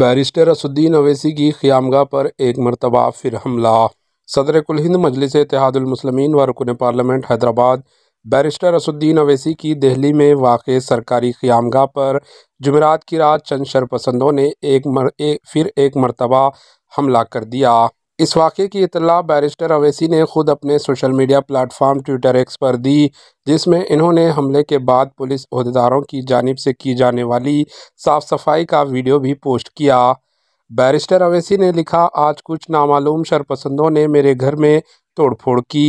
barrister Asaduddin Owaisi की ख़्यामगाह पर एक मरतबा फिर हमला सदर कुल हिंद मजलिस इतिहादमसलमिन व रुकन पार्लियामेंट हैदराबाद बैरिस्टर असुद्दीन अवैसी की दिल्ली में वाक़ सरकारी ख़्यामगाह पर जमेरात की रात चंद शरपसंदों ने एक मर ए, फिर एक मरतबा हमला कर दिया इस वाक़े की इतला बैरिस्टर अवैसी ने खुद अपने social media platform Twitter X पर दी जिसमें इन्होंने हमले के बाद पुलिस अहदेदारों की जानब से की जाने वाली साफ सफाई का वीडियो भी पोस्ट किया बैरिस्टर अवैसी ने लिखा आज कुछ नामालूम शरपसंदों ने मेरे घर में तोड़फोड़ की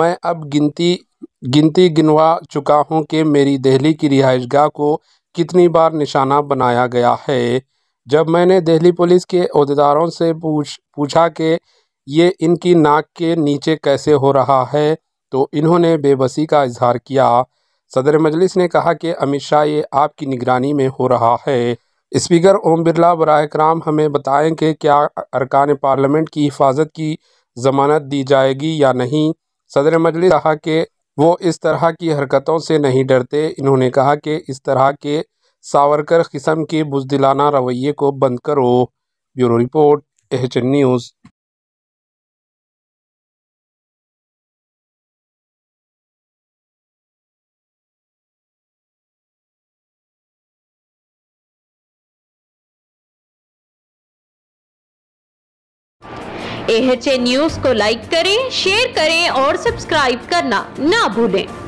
मैं अब गिनती गिनती गिनवा चुका हूँ कि मेरी दहली की रिहाइश को कितनी बार निशाना बनाया गया है जब मैंने दिल्ली पुलिस के अहदेदारों से पूछ पूछा कि ये इनकी नाक के नीचे कैसे हो रहा है तो इन्होंने बेबसी का इजहार किया सदर मजलिस ने कहा कि अमित शाह ये आपकी निगरानी में हो रहा है स्पीकर ओम बिरला बरह कराम हमें बताएं कि क्या अरकान पार्लियामेंट की हिफाजत की जमानत दी जाएगी या नहीं सदर मजलिस कहा कि वो इस तरह की हरकतों से नहीं डरते इन्होंने कहा कि इस तरह के सावरकर किस्म के बुजदिलाना रवैये को बंद करो bureau report H news H news को लाइक करें शेयर करें और सब्सक्राइब करना ना भूलें